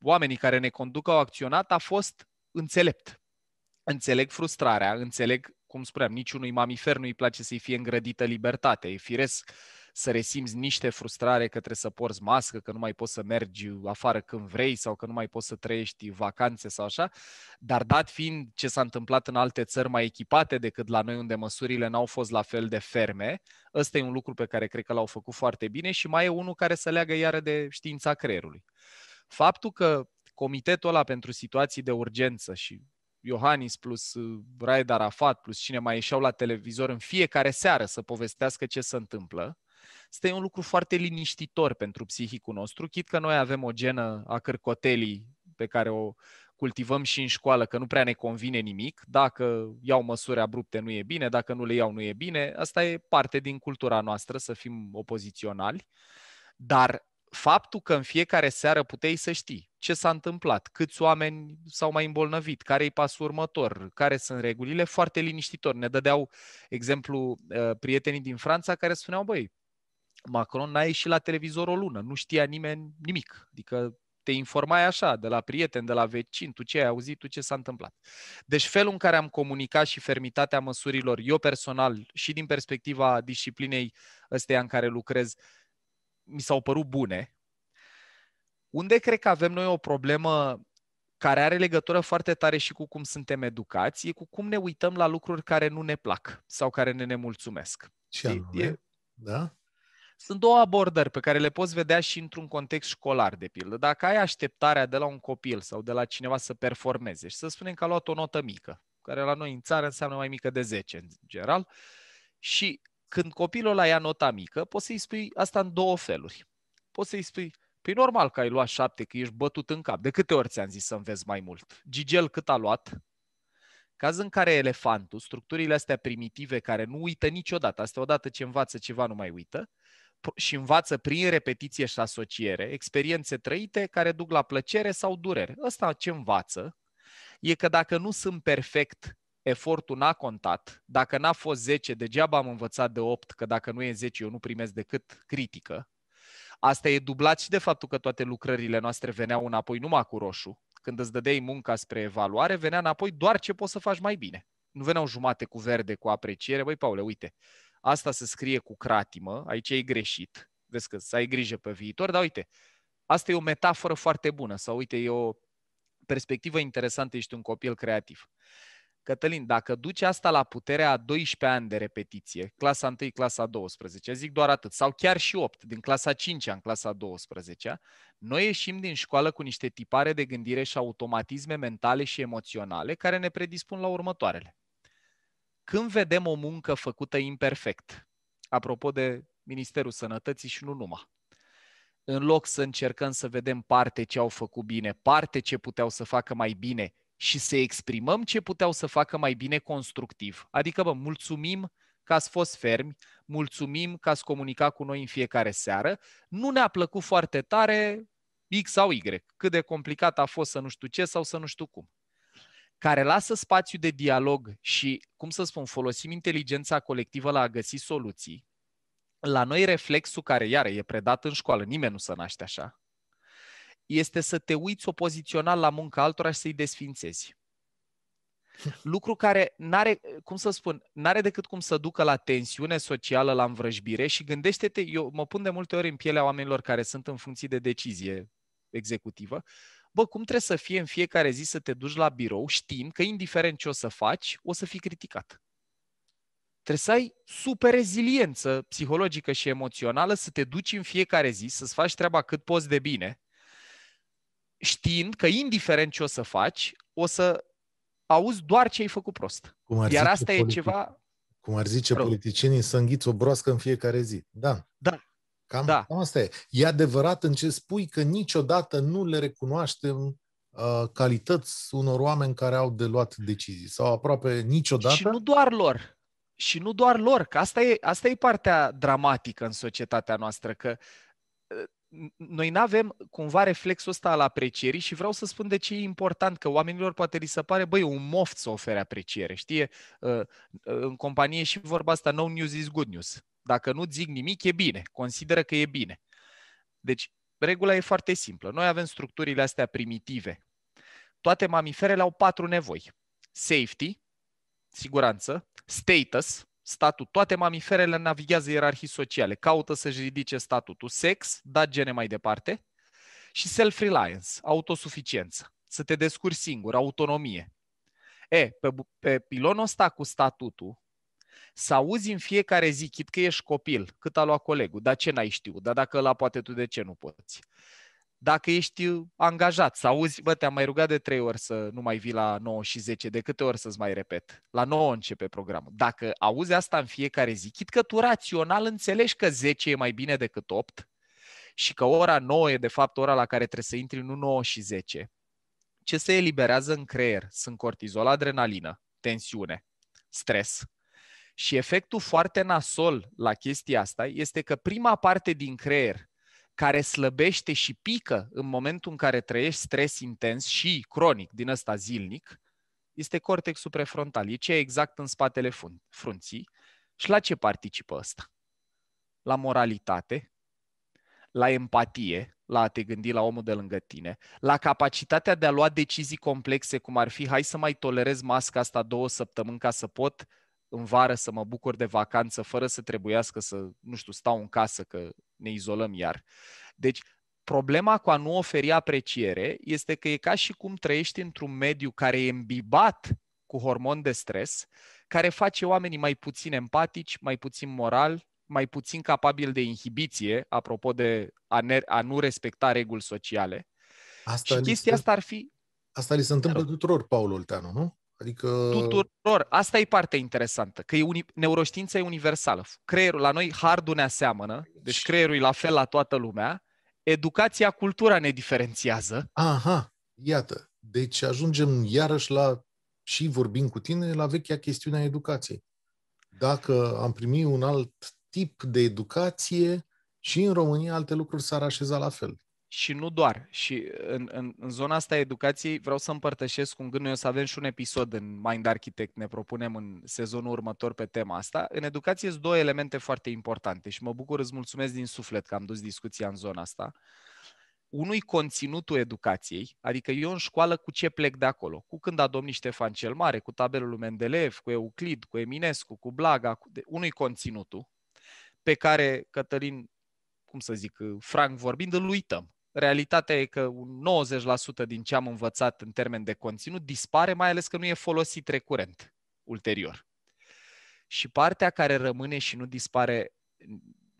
oamenii care ne conduc au acționat a fost înțelept. Înțeleg frustrarea, înțeleg, cum spuneam, niciunui mamifer nu-i place să-i fie îngrădită libertate. E firesc uh, să resimți niște frustrare că trebuie să porți mască, că nu mai poți să mergi afară când vrei sau că nu mai poți să trăiești vacanțe sau așa, dar dat fiind ce s-a întâmplat în alte țări mai echipate decât la noi unde măsurile n-au fost la fel de ferme, ăsta e un lucru pe care cred că l-au făcut foarte bine și mai e unul care să leagă iară de știința creierului. Faptul că comitetul ăla pentru situații de urgență și Iohannis plus uh, Raed Arafat plus cine mai ieșeau la televizor în fiecare seară să povestească ce se întâmplă, este un lucru foarte liniștitor pentru psihicul nostru, chit că noi avem o genă a cărcotelii pe care o cultivăm și în școală, că nu prea ne convine nimic, dacă iau măsuri abrupte nu e bine, dacă nu le iau nu e bine, asta e parte din cultura noastră, să fim opoziționali, dar faptul că în fiecare seară puteai să știi ce s-a întâmplat, câți oameni s-au mai îmbolnăvit, care e pasul următor, care sunt regulile, foarte liniștitor. Ne dădeau exemplu uh, prietenii din Franța care spuneau, băi, Macron n-a ieșit la televizor o lună, nu știa nimeni nimic. Adică te informai așa, de la prieteni, de la vecini, tu ce ai auzit, tu ce s-a întâmplat. Deci felul în care am comunicat și fermitatea măsurilor, eu personal și din perspectiva disciplinei ăsteia în care lucrez, mi s-au părut bune. Unde cred că avem noi o problemă care are legătură foarte tare și cu cum suntem educați, e cu cum ne uităm la lucruri care nu ne plac sau care ne nemulțumesc. Și anume, e, da? Sunt două abordări pe care le poți vedea și într-un context școlar, de pildă. Dacă ai așteptarea de la un copil sau de la cineva să performeze și să spunem că a luat o notă mică, care la noi în țară înseamnă mai mică de 10 în general, și când copilul ăla ia nota mică, poți să-i spui asta în două feluri. Poți să-i spui, păi normal că ai luat șapte, că ești bătut în cap. De câte ori ți-am zis să înveți mai mult? Gigel cât a luat? Caz în care elefantul, structurile astea primitive care nu uită niciodată, asta odată ce învață ceva nu mai uită, și învață prin repetiție și asociere experiențe trăite care duc la plăcere sau durere. Ăsta ce învață e că dacă nu sunt perfect, efortul n-a contat, dacă n-a fost 10, degeaba am învățat de 8, că dacă nu e 10 eu nu primesc decât critică. Asta e dublat și de faptul că toate lucrările noastre veneau înapoi numai cu roșu. Când îți dădeai munca spre evaluare, venea înapoi doar ce poți să faci mai bine. Nu veneau jumate cu verde, cu apreciere. Băi, Paule, uite, asta se scrie cu cratimă, aici e greșit, vezi că să ai grijă pe viitor, dar uite, asta e o metaforă foarte bună sau uite, e o perspectivă interesantă, ești un copil creativ. Cătălin, dacă duci asta la puterea a 12 ani de repetiție, clasa 1, clasa 12, zic doar atât, sau chiar și 8, din clasa 5 în clasa 12, noi ieșim din școală cu niște tipare de gândire și automatisme mentale și emoționale care ne predispun la următoarele. Când vedem o muncă făcută imperfect, apropo de Ministerul Sănătății și nu numai, în loc să încercăm să vedem parte ce au făcut bine, parte ce puteau să facă mai bine și să exprimăm ce puteau să facă mai bine constructiv. Adică, vă mulțumim că ați fost fermi, mulțumim că ați comunicat cu noi în fiecare seară, nu ne-a plăcut foarte tare X sau Y, cât de complicat a fost să nu știu ce sau să nu știu cum care lasă spațiu de dialog și, cum să spun, folosim inteligența colectivă la a găsi soluții, la noi reflexul care, iară, e predat în școală, nimeni nu se naște așa, este să te uiți opozițional la munca altora și să-i desfințezi. Lucru care n-are, cum să spun, n-are decât cum să ducă la tensiune socială, la învrăjbire și gândește-te, eu mă pun de multe ori în pielea oamenilor care sunt în funcții de decizie executivă, bă, cum trebuie să fie în fiecare zi să te duci la birou, știm că indiferent ce o să faci, o să fii criticat. Trebuie să ai super reziliență psihologică și emoțională să te duci în fiecare zi, să-ți faci treaba cât poți de bine, știind că indiferent ce o să faci, o să auzi doar ce ai făcut prost. Cum ar Iar asta politic... e ceva... Cum ar zice Rău. politicienii, să înghiți o broască în fiecare zi. Da. Da, Cam da. asta e. E adevărat în ce spui că niciodată nu le recunoaștem uh, calități unor oameni care au de luat decizii sau aproape niciodată. Și nu doar lor. Și nu doar lor, că asta e, asta e partea dramatică în societatea noastră, că uh, noi nu avem cumva reflexul ăsta al aprecierii și vreau să spun de ce e important, că oamenilor poate li se pare, băi, un moft să ofere apreciere, știe? Uh, uh, în companie și vorba asta, no news is good news. Dacă nu zic nimic, e bine. Consideră că e bine. Deci, regula e foarte simplă. Noi avem structurile astea primitive. Toate mamiferele au patru nevoi. Safety, siguranță, status, statut. Toate mamiferele navighează ierarhii sociale, caută să-și ridice statutul. Sex, da gene mai departe. Și self-reliance, autosuficiență, să te descurci singur, autonomie. E, pe, pe pilonul ăsta cu statutul, să auzi în fiecare zi, chit că ești copil, cât a luat colegul, dar ce n-ai știu. dar dacă la poate tu, de ce nu poți? Dacă ești angajat, să auzi, bă, te-am mai rugat de trei ori să nu mai vii la 9 și 10, de câte ori să-ți mai repet? La 9 începe programul. Dacă auzi asta în fiecare zi, chit că tu rațional înțelegi că 10 e mai bine decât 8 și că ora 9 e de fapt ora la care trebuie să intri, nu 9 și 10, ce se eliberează în creier sunt cortizol, adrenalină, tensiune, stres, și efectul foarte nasol la chestia asta este că prima parte din creier care slăbește și pică în momentul în care trăiești stres intens și cronic din ăsta zilnic, este cortexul prefrontal. E ce exact în spatele fun- frunții. Și la ce participă ăsta? La moralitate, la empatie, la a te gândi la omul de lângă tine, la capacitatea de a lua decizii complexe, cum ar fi hai să mai tolerez masca asta două săptămâni ca să pot uh, în vară să mă bucur de vacanță fără să trebuiască să, nu știu, stau în casă că ne izolăm iar. Deci, problema cu a nu oferi apreciere este că e ca și cum trăiești într-un mediu care e îmbibat cu hormon de stres, care face oamenii mai puțin empatici, mai puțin moral, mai puțin capabil de inhibiție, apropo de a, ne, a nu respecta reguli sociale. Asta și chestia se, asta ar fi... Asta li se întâmplă tuturor, Paul Olteanu, nu? Adică... Tuturor. Asta e partea interesantă, că e uni... neuroștiința e universală. Creierul la noi, hardul ne aseamănă, deci creierul e la fel la toată lumea. Educația, cultura ne diferențiază. Aha, iată. Deci ajungem iarăși la, și vorbim cu tine, la vechea chestiune a educației. Dacă am primit un alt tip de educație, și în România alte lucruri s-ar așeza la fel și nu doar. Și în, în, în zona asta a educației vreau să împărtășesc un gând. Noi o să avem și un episod în Mind Architect, ne propunem în sezonul următor pe tema asta. În educație sunt două elemente foarte importante și mă bucur, îți mulțumesc din suflet că am dus discuția în zona asta. Unui conținutul educației, adică eu în școală cu ce plec de acolo? Cu când a domnit Ștefan cel Mare, cu tabelul lui Mendeleev, cu Euclid, cu Eminescu, cu Blaga, cu... unui conținutul pe care Cătălin cum să zic, Frank vorbind, îl uităm realitatea e că 90% din ce am învățat în termen de conținut dispare, mai ales că nu e folosit recurent ulterior. Și partea care rămâne și nu dispare,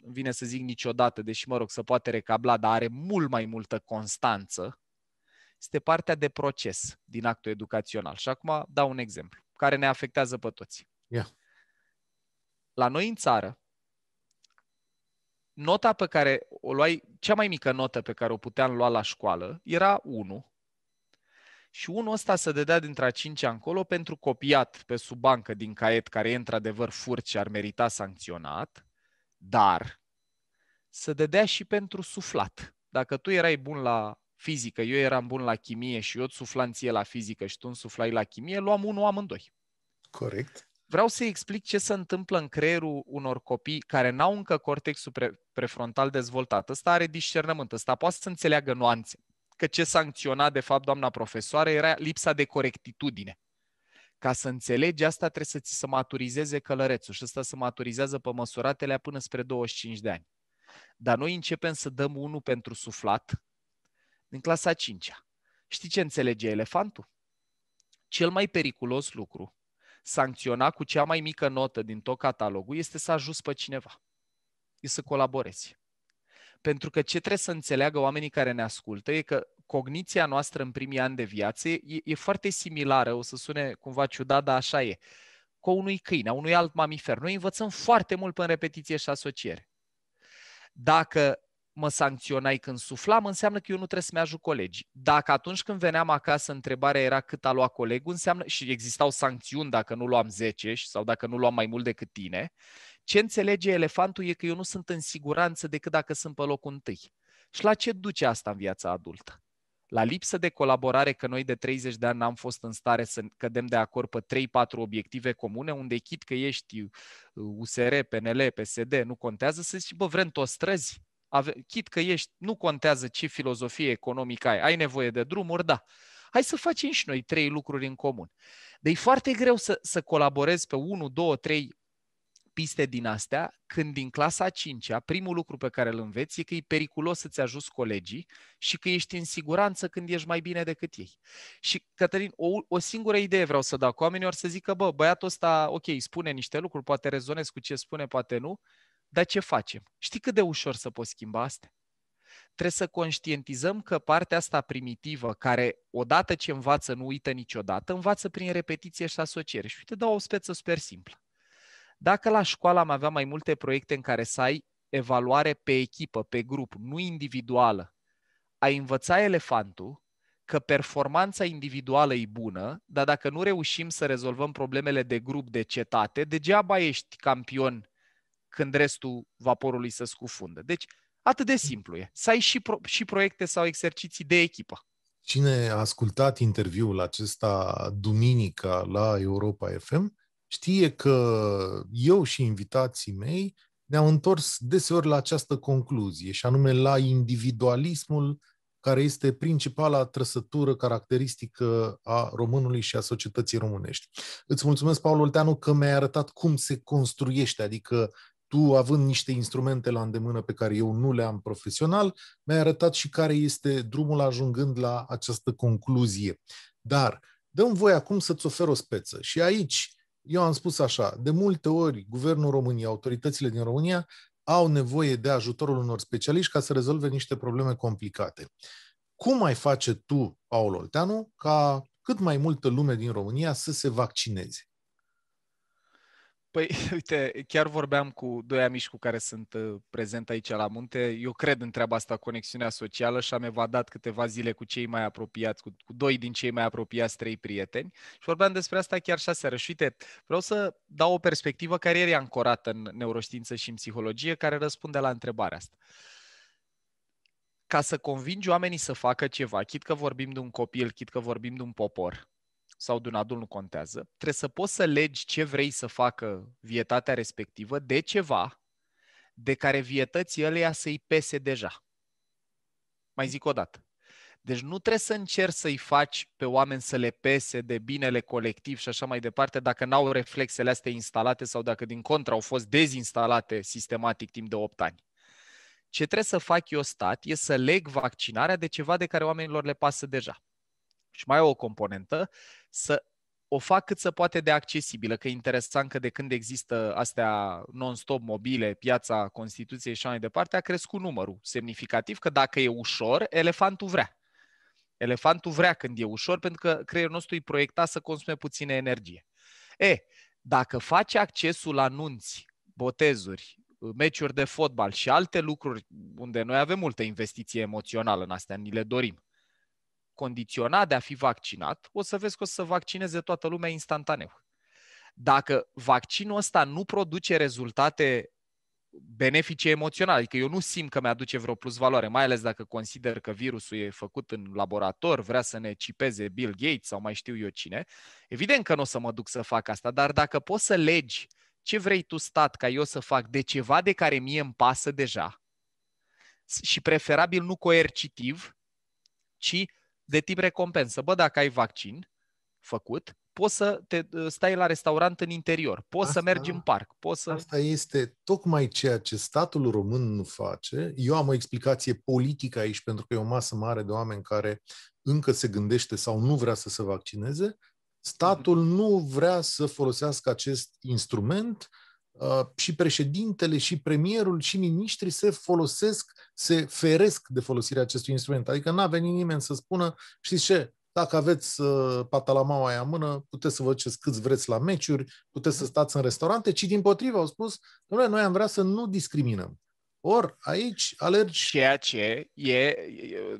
vine să zic niciodată, deși mă rog, să poate recabla, dar are mult mai multă constanță, este partea de proces din actul educațional. Și acum dau un exemplu care ne afectează pe toți. Yeah. La noi în țară, nota pe care o luai, cea mai mică notă pe care o puteam lua la școală era 1. Și unul ăsta se dădea dintre a 5 încolo pentru copiat pe sub bancă din caiet, care e într-adevăr furt și ar merita sancționat, dar se dădea și pentru suflat. Dacă tu erai bun la fizică, eu eram bun la chimie și eu îți suflam ție la fizică și tu îmi suflai la chimie, luam unul amândoi. Corect vreau să explic ce se întâmplă în creierul unor copii care n-au încă cortexul pre- prefrontal dezvoltat. Ăsta are discernământ, ăsta poate să înțeleagă nuanțe. Că ce sancționa, de fapt, doamna profesoară era lipsa de corectitudine. Ca să înțelegi asta, trebuie să ți se maturizeze călărețul și ăsta se maturizează pe măsuratele până spre 25 de ani. Dar noi începem să dăm unul pentru suflat din clasa 5 -a. Știi ce înțelege elefantul? Cel mai periculos lucru sancționa cu cea mai mică notă din tot catalogul este să ajuți pe cineva. E să colaborezi. Pentru că ce trebuie să înțeleagă oamenii care ne ascultă e că cogniția noastră în primii ani de viață e, e foarte similară, o să sune cumva ciudat, dar așa e, cu unui câine, a unui alt mamifer. Noi învățăm foarte mult pe în repetiție și asociere. Dacă mă sancționai când suflam, înseamnă că eu nu trebuie să-mi ajut colegii. Dacă atunci când veneam acasă întrebarea era cât a luat colegul, înseamnă și existau sancțiuni dacă nu luam 10 sau dacă nu luam mai mult decât tine, ce înțelege elefantul e că eu nu sunt în siguranță decât dacă sunt pe locul întâi. Și la ce duce asta în viața adultă? La lipsă de colaborare, că noi de 30 de ani n-am fost în stare să cădem de acord pe 3-4 obiective comune, unde chit că ești USR, uh, PNL, PSD, nu contează, să zici, bă, vrem toți străzi, ave, chit că ești, nu contează ce filozofie economică ai, ai nevoie de drumuri, da. Hai să facem și noi trei lucruri în comun. Dar e foarte greu să, să colaborezi pe 1, 2, 3 piste din astea, când din clasa 5 primul lucru pe care îl înveți e că e periculos să-ți ajuți colegii și că ești în siguranță când ești mai bine decât ei. Și, Cătălin, o, o singură idee vreau să dau cu oamenii, or să zică, bă, băiatul ăsta, ok, spune niște lucruri, poate rezonez cu ce spune, poate nu, dar ce facem? Știi cât de ușor să poți schimba asta? Trebuie să conștientizăm că partea asta primitivă, care odată ce învață nu uită niciodată, învață prin repetiție și asociere. Și uite, dau o speță super simplă. Dacă la școală am avea mai multe proiecte în care să ai evaluare pe echipă, pe grup, nu individuală, ai învăța elefantul că performanța individuală e bună, dar dacă nu reușim să rezolvăm problemele de grup, de cetate, degeaba ești campion când restul vaporului se scufundă. Deci, atât de simplu e. Să ai și, pro- și proiecte sau exerciții de echipă. Cine a ascultat interviul acesta duminica la Europa FM știe că eu și invitații mei ne-am întors deseori la această concluzie, și anume la individualismul care este principala trăsătură caracteristică a românului și a societății românești. Îți mulțumesc, Paul Olteanu, că mi-ai arătat cum se construiește, adică tu, având niște instrumente la îndemână pe care eu nu le am profesional, mi-ai arătat și care este drumul ajungând la această concluzie. Dar dăm voi acum să-ți ofer o speță. Și aici, eu am spus așa, de multe ori, guvernul României, autoritățile din România, au nevoie de ajutorul unor specialiști ca să rezolve niște probleme complicate. Cum mai face tu, Paul Olteanu, ca cât mai multă lume din România să se vaccineze? Păi, uite, chiar vorbeam cu doi amici cu care sunt uh, prezent aici la munte. Eu cred în treaba asta, conexiunea socială și am evadat câteva zile cu cei mai apropiați, cu, cu doi din cei mai apropiați trei prieteni și vorbeam despre asta chiar și aseară. Și uite, vreau să dau o perspectivă care e ancorată în neuroștiință și în psihologie, care răspunde la întrebarea asta ca să convingi oamenii să facă ceva, chit că vorbim de un copil, chit că vorbim de un popor, sau de un adult, nu contează, trebuie să poți să legi ce vrei să facă vietatea respectivă de ceva de care vietății ăleia să-i pese deja. Mai zic o dată. Deci nu trebuie să încerci să-i faci pe oameni să le pese de binele colectiv și așa mai departe dacă n-au reflexele astea instalate sau dacă din contră au fost dezinstalate sistematic timp de 8 ani. Ce trebuie să fac eu stat e să leg vaccinarea de ceva de care oamenilor le pasă deja și mai e o componentă, să o fac cât se poate de accesibilă, că e interesant că de când există astea non-stop mobile, piața Constituției și așa mai departe, a crescut numărul semnificativ, că dacă e ușor, elefantul vrea. Elefantul vrea când e ușor, pentru că creierul nostru e proiecta să consume puține energie. E, dacă face accesul la anunți, botezuri, meciuri de fotbal și alte lucruri unde noi avem multă investiție emoțională în astea, ni le dorim, condiționat de a fi vaccinat, o să vezi că o să vaccineze toată lumea instantaneu. Dacă vaccinul ăsta nu produce rezultate benefice emoționale, adică eu nu simt că mi-aduce vreo plus valoare, mai ales dacă consider că virusul e făcut în laborator, vrea să ne cipeze Bill Gates sau mai știu eu cine, evident că nu o să mă duc să fac asta, dar dacă poți să legi ce vrei tu stat ca eu să fac de ceva de care mie îmi pasă deja și preferabil nu coercitiv, ci de tip recompensă. Bă, dacă ai vaccin făcut, poți să te uh, stai la restaurant în interior, poți asta, să mergi în parc, poți să... Asta este tocmai ceea ce statul român nu face. Eu am o explicație politică aici, pentru că e o masă mare de oameni care încă se gândește sau nu vrea să se vaccineze. Statul mhm. nu vrea să folosească acest instrument Uh, și președintele, și premierul, și miniștrii se folosesc, se feresc de folosirea acestui instrument. Adică n-a venit nimeni să spună, știți ce, dacă aveți uh, patalamaua aia în mână, puteți să vă duceți câți vreți la meciuri, puteți să stați în restaurante, ci din potrivă au spus, domnule, noi am vrea să nu discriminăm. Or, aici alergi... Ceea ce e,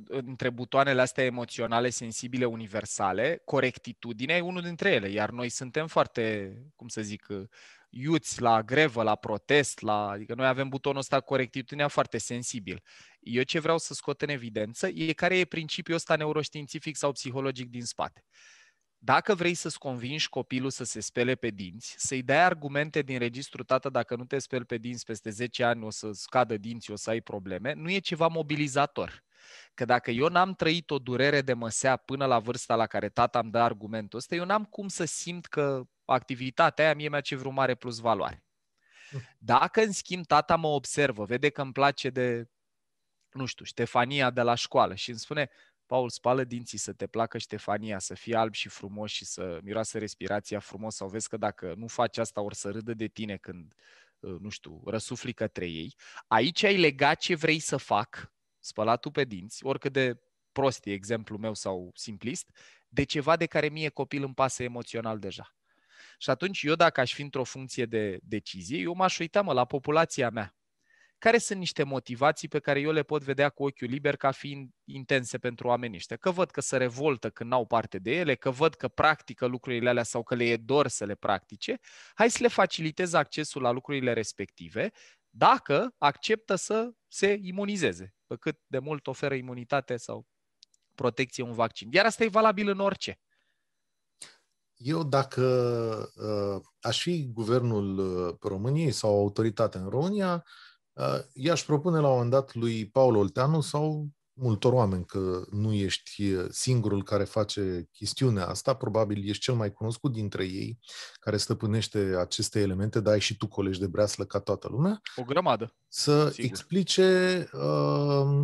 între butoanele astea emoționale, sensibile, universale, corectitudine e unul dintre ele, iar noi suntem foarte, cum să zic, iuți, la grevă, la protest, la... adică noi avem butonul ăsta corectitudinea foarte sensibil. Eu ce vreau să scot în evidență e care e principiul ăsta neuroștiințific sau psihologic din spate. Dacă vrei să-ți convingi copilul să se spele pe dinți, să-i dai argumente din registru, tată, dacă nu te speli pe dinți peste 10 ani o să scadă dinți, dinții, o să ai probleme, nu e ceva mobilizator. Că dacă eu n-am trăit o durere de măsea până la vârsta la care tata îmi dă argumentul ăsta, eu n-am cum să simt că activitatea aia mie mi-a vreo mare plus valoare. Mm. Dacă, în schimb, tata mă observă, vede că îmi place de, nu știu, Ștefania de la școală și îmi spune, Paul, spală dinții să te placă Ștefania, să fie alb și frumos și să miroasă respirația frumos sau vezi că dacă nu faci asta or să râdă de tine când, ă, nu știu, răsufli către ei. Aici ai legat ce vrei să fac, spălatul pe dinți, oricât de prost e exemplu meu sau simplist, de ceva de care mie copil îmi pasă emoțional deja. Și atunci eu, dacă aș fi într-o funcție de decizie, eu m-aș uita mă, la populația mea. Care sunt niște motivații pe care eu le pot vedea cu ochiul liber ca fiind intense pentru oamenii ăștia? Că văd că se revoltă când n-au parte de ele, că văd că practică lucrurile alea sau că le e dor să le practice. Hai să le facilitez accesul la lucrurile respective dacă acceptă să se imunizeze, pe cât de mult oferă imunitate sau protecție un vaccin. Iar asta e valabil în orice. Eu, dacă uh, aș fi guvernul uh, României sau autoritate în România, uh, i-aș propune la un moment dat lui Paul Olteanu sau multor oameni că nu ești uh, singurul care face chestiunea asta, probabil ești cel mai cunoscut dintre ei care stăpânește aceste elemente, dar ai și tu colegi de breaslă ca toată lumea. O grămadă. Să sigur. explice uh,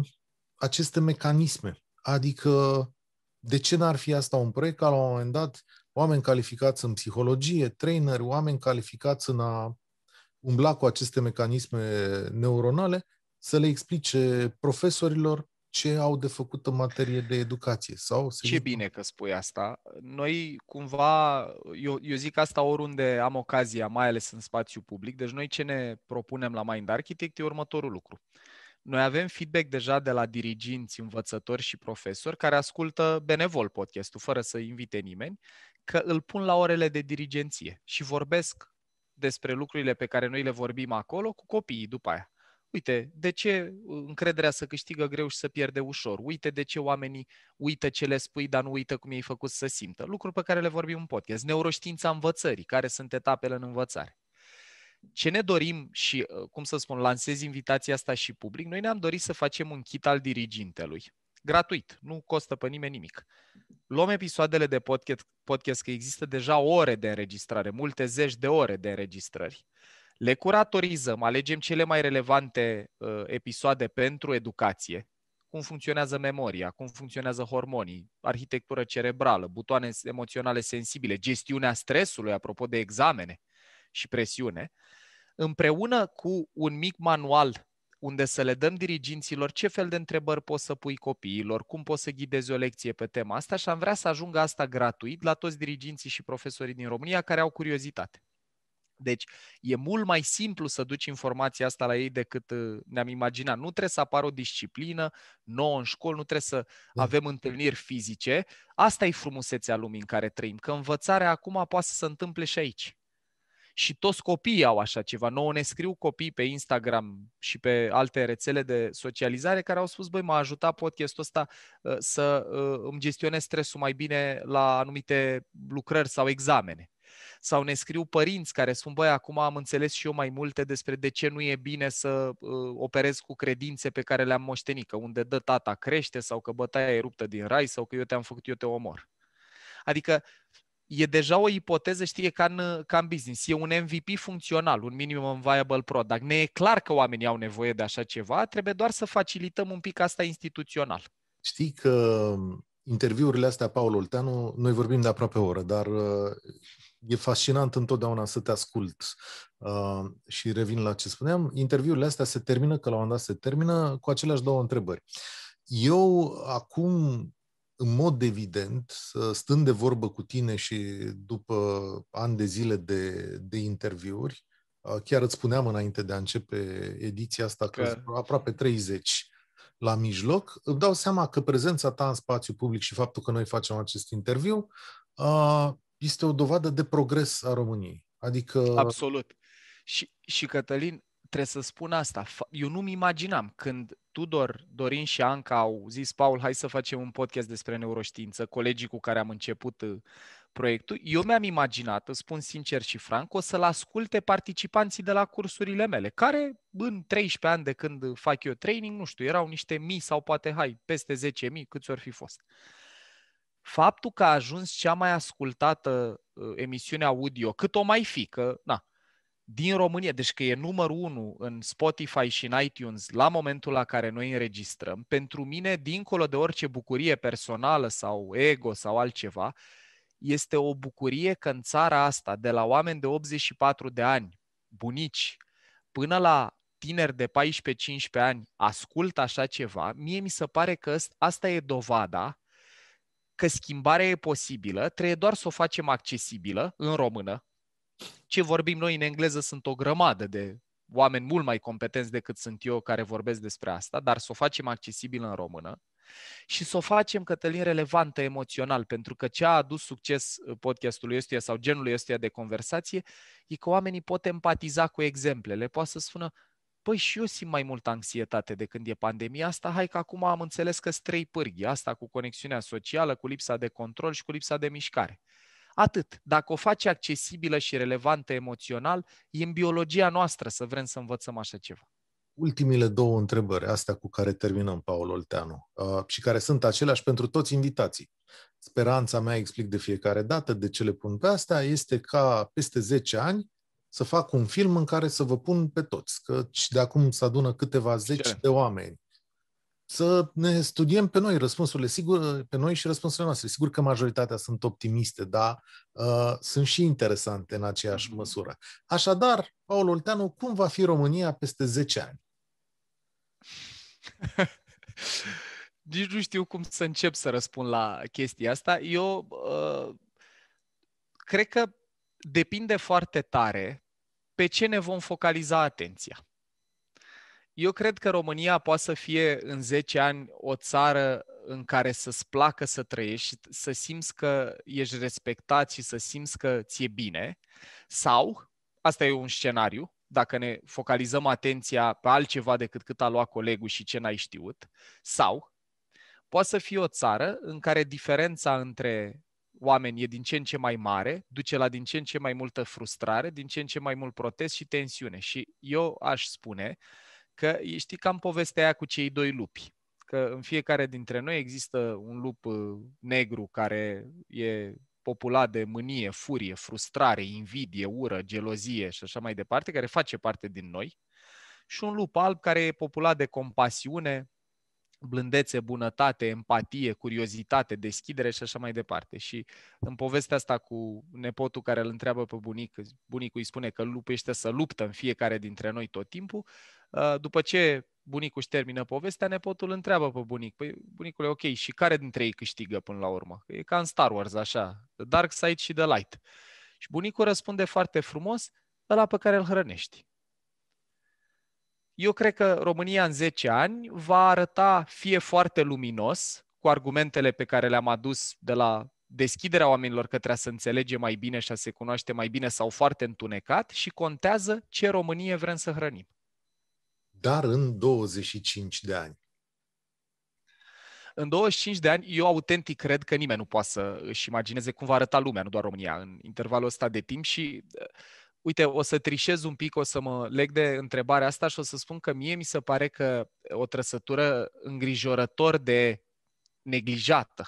aceste mecanisme. Adică, de ce n-ar fi asta un proiect ca la un moment dat oameni calificați în psihologie, traineri, oameni calificați în a umbla cu aceste mecanisme neuronale, să le explice profesorilor ce au de făcut în materie de educație. Sau să ce bine că spui asta. Noi cumva, eu, eu zic asta oriunde am ocazia, mai ales în spațiu public, deci noi ce ne propunem la Mind Architect e următorul lucru. Noi avem feedback deja de la diriginți, învățători și profesori care ascultă benevol podcastul, fără să invite nimeni, că îl pun la orele de dirigenție și vorbesc despre lucrurile pe care noi le vorbim acolo cu copiii după aia. Uite, de ce încrederea să câștigă greu și să pierde ușor? Uite de ce oamenii uită ce le spui, dar nu uită cum ei făcut să simtă. Lucruri pe care le vorbim în podcast. Neuroștiința învățării, care sunt etapele în învățare. Ce ne dorim și, cum să spun, lansez invitația asta și public, noi ne-am dorit să facem un kit al dirigintelui. Gratuit, nu costă pe nimeni nimic luăm episoadele de podcast, podcast că există deja ore de înregistrare, multe zeci de ore de înregistrări. Le curatorizăm, alegem cele mai relevante uh, episoade pentru educație, cum funcționează memoria, cum funcționează hormonii, arhitectură cerebrală, butoane emoționale sensibile, gestiunea stresului, apropo de examene și presiune, împreună cu un mic manual unde să le dăm diriginților ce fel de întrebări poți să pui copiilor, cum poți să ghidezi o lecție pe tema asta și am vrea să ajungă asta gratuit la toți diriginții și profesorii din România care au curiozitate. Deci e mult mai simplu să duci informația asta la ei decât uh, ne-am imaginat. Nu trebuie să apară o disciplină nouă în școli, nu trebuie să da. avem întâlniri fizice. Asta e frumusețea lumii în care trăim, că învățarea acum poate să se întâmple și aici și toți copiii au așa ceva. Noi ne scriu copii pe Instagram și pe alte rețele de socializare care au spus, băi, m-a ajutat podcastul ăsta uh, să uh, îmi gestionez stresul mai bine la anumite lucrări sau examene. Sau ne scriu părinți care spun, băi, acum am înțeles și eu mai multe despre de ce nu e bine să uh, operez cu credințe pe care le-am moștenit, că unde dă tata crește sau că bătaia e ruptă din rai sau că eu te-am făcut, eu te omor. Adică e deja o ipoteză, știe, ca în, ca în business. E un MVP funcțional, un minimum viable product. Ne e clar că oamenii au nevoie de așa ceva, trebuie doar să facilităm un pic asta instituțional. Știi că um, interviurile astea, Paul Olteanu, noi vorbim de aproape o oră, dar uh, e fascinant întotdeauna să te ascult. Uh, și revin la ce spuneam, interviurile astea se termină, că la un moment dat se termină, cu aceleași două întrebări. Eu acum în mod evident, stând de vorbă cu tine și după ani de zile de, de interviuri, chiar îți spuneam înainte de a începe ediția asta că, că aproape 30 la mijloc, îmi dau seama că prezența ta în spațiu public și faptul că noi facem acest interviu este o dovadă de progres a României. Adică... Absolut. Și, și Cătălin, trebuie să spun asta. Eu nu-mi imaginam când Tudor, Dorin și Anca au zis, Paul, hai să facem un podcast despre neuroștiință, colegii cu care am început uh, proiectul, eu mi-am imaginat, îți spun sincer și franc, o să-l asculte participanții de la cursurile mele, care în 13 ani de când fac eu training, nu știu, erau niște mii sau poate, hai, peste 10.000, mii, câți ori fi fost. Faptul că a ajuns cea mai ascultată uh, emisiune audio, cât o mai fi, că, na, din România, deci că e numărul unu în Spotify și în iTunes la momentul la care noi înregistrăm, pentru mine, dincolo de orice bucurie personală sau ego sau altceva, este o bucurie că în țara asta, de la oameni de 84 de ani, bunici, până la tineri de 14-15 ani, ascultă așa ceva, mie mi se pare că asta e dovada că schimbarea e posibilă, trebuie doar să o facem accesibilă în română, ce vorbim noi în engleză sunt o grămadă de oameni mult mai competenți decât sunt eu care vorbesc despre asta, dar să o facem accesibil în română și să o facem, Cătălin, relevantă emoțional, pentru că ce a adus succes uh, podcastului ăstuia sau genului ăstuia de conversație e că oamenii pot empatiza cu exemplele, poate să spună, păi și eu simt mai multă anxietate de când e pandemia asta, hai că acum am înțeles că sunt trei pârghi, asta cu conexiunea socială, cu lipsa de control și cu lipsa de mișcare. Atât. Dacă o faci accesibilă și relevantă emoțional, e în biologia noastră să vrem să învățăm așa ceva. Ultimile două întrebări, astea cu care terminăm, Paul Olteanu, uh, și care sunt aceleași pentru toți invitații. Speranța mea, explic de fiecare dată de ce le pun pe astea, este ca peste 10 ani să fac un film în care să vă pun pe toți, că de acum se adună câteva zeci de oameni să ne studiem pe noi răspunsurile, sigur, pe noi și răspunsurile noastre. Sigur că majoritatea sunt optimiste, dar uh, sunt și interesante în aceeași mhm. măsură. Așadar, Paul Olteanu, cum va fi România peste 10 ani? Nici nu știu cum să încep să răspund la chestia asta. Eu uh, cred că depinde foarte tare pe ce ne vom focaliza atenția. Eu cred că România poate să fie în 10 ani o țară în care să-ți placă să trăiești, să simți că ești respectat și să simți că ți-e bine, sau, asta e un scenariu, dacă ne focalizăm atenția pe altceva decât cât a luat colegul și ce n-ai știut, sau poate să fie o țară în care diferența între oameni e din ce în ce mai mare, duce la din ce în ce mai multă frustrare, din ce în ce mai mult protest și tensiune. Și eu aș spune Că știi cam povestea aia cu cei doi lupi. Că în fiecare dintre noi există un lup uh, negru care e populat de mânie, furie, frustrare, invidie, ură, gelozie și așa mai departe, care face parte din noi, și un lup alb care e populat de compasiune, blândețe, bunătate, empatie, curiozitate, deschidere și așa mai departe. Și în povestea asta cu nepotul care îl întreabă pe bunic, bunicul îi spune că lupii să luptă în fiecare dintre noi tot timpul, Uh, după ce bunicul își termină povestea, nepotul întreabă pe bunic, păi bunicule, ok, și care dintre ei câștigă până la urmă? E ca în Star Wars, așa, The Dark Side și The Light. Și bunicul răspunde foarte frumos, ăla pe care îl hrănești. Eu cred că România în 10 ani va arăta fie foarte luminos, cu argumentele pe care le-am adus de la deschiderea oamenilor către a se înțelege mai bine și a se cunoaște mai bine sau foarte întunecat și contează ce Românie vrem să hrănim dar în 25 de ani? În 25 de ani, eu autentic cred că nimeni nu poate să își imagineze cum va arăta lumea, nu doar România, în intervalul ăsta de timp și uh, uite, o să trișez un pic, o să mă leg de întrebarea asta și o să spun că mie mi se pare că o trăsătură îngrijorător de neglijată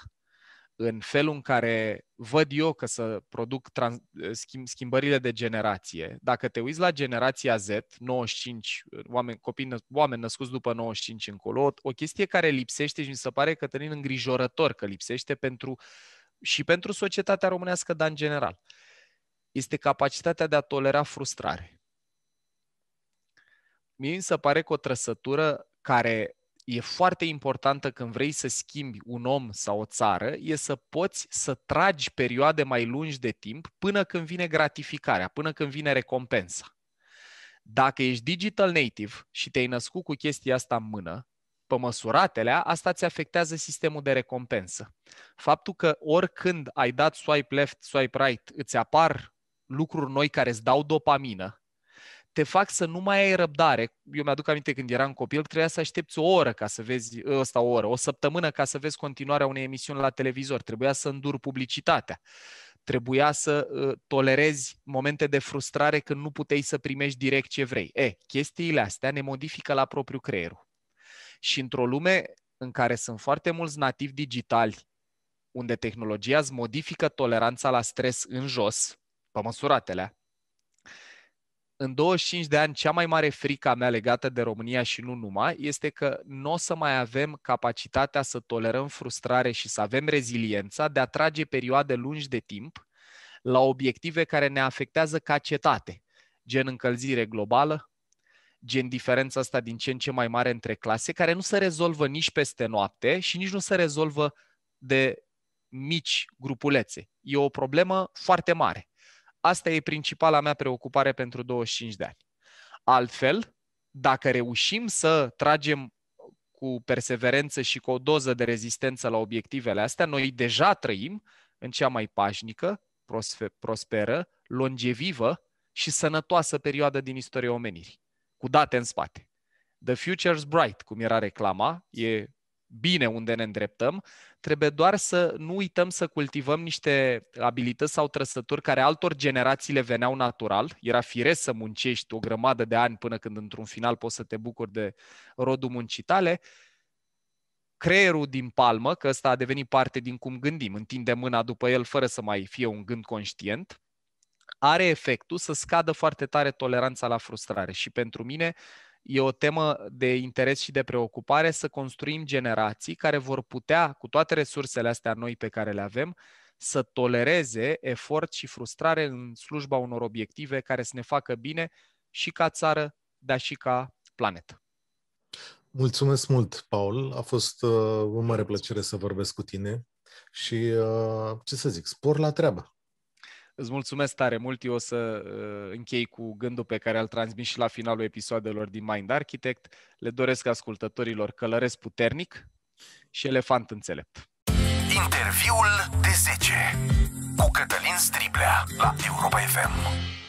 în felul în care văd eu că să produc trans, schimb, schimbările de generație, dacă te uiți la generația Z, 95, oameni, copii, oameni născuți după 95 încolo, o chestie care lipsește și mi se pare, că Cătălin, îngrijorător că lipsește pentru, și pentru societatea românească, dar în general, este capacitatea de a tolera frustrare. Mie mi se pare că o trăsătură care e foarte importantă când vrei să schimbi un om sau o țară, e să poți să tragi perioade mai lungi de timp până când vine gratificarea, până când vine recompensa. Dacă ești digital native și te-ai născut cu chestia asta în mână, pe măsuratele, asta ți afectează sistemul de recompensă. Faptul că oricând ai dat swipe left, swipe right, îți apar lucruri noi care îți dau dopamină, te fac să nu mai ai răbdare. Eu mi-aduc aminte când eram copil, trebuia să aștepți o oră ca să vezi, ăsta o oră, o săptămână ca să vezi continuarea unei emisiuni la televizor. Trebuia să îndur publicitatea. Trebuia să uh, tolerezi momente de frustrare când nu puteai să primești direct ce vrei. E, chestiile astea ne modifică la propriu creierul. Și într-o lume în care sunt foarte mulți nativi digitali, unde tehnologia îți modifică toleranța la stres în jos, pe măsuratele, în 25 de ani, cea mai mare frică mea legată de România și nu numai, este că nu o să mai avem capacitatea să tolerăm frustrare și să avem reziliența de a trage perioade lungi de timp la obiective care ne afectează ca cetate, gen încălzire globală, gen diferența asta din ce în ce mai mare între clase, care nu se rezolvă nici peste noapte și nici nu se rezolvă de mici grupulețe. E o problemă foarte mare. Asta e principala mea preocupare pentru 25 de ani. Altfel, dacă reușim să tragem cu perseverență și cu o doză de rezistență la obiectivele astea, noi deja trăim în cea mai pașnică, prosperă, longevivă și sănătoasă perioadă din istoria omenirii, cu date în spate. The future's bright, cum era reclama, e bine unde ne îndreptăm, trebuie doar să nu uităm să cultivăm niște abilități sau trăsături care altor generații le veneau natural. Era firesc să muncești o grămadă de ani până când într-un final poți să te bucuri de rodul muncii tale. Creierul din palmă, că ăsta a devenit parte din cum gândim, întinde mâna după el fără să mai fie un gând conștient, are efectul să scadă foarte tare toleranța la frustrare. Și pentru mine, e o temă de interes și de preocupare să construim generații care vor putea, cu toate resursele astea noi pe care le avem, să tolereze efort și frustrare în slujba unor obiective care să ne facă bine și ca țară, dar și ca planetă. Mulțumesc mult, Paul. A fost uh, o mare plăcere să vorbesc cu tine și, uh, ce să zic, spor la treabă. Îți mulțumesc tare mult. Eu o să uh, închei cu gândul pe care îl transmit și la finalul episoadelor din Mind Architect. Le doresc ascultătorilor călăresc puternic și elefant înțelept. Interviul de 10 cu Cătălin Striblea la Europa FM.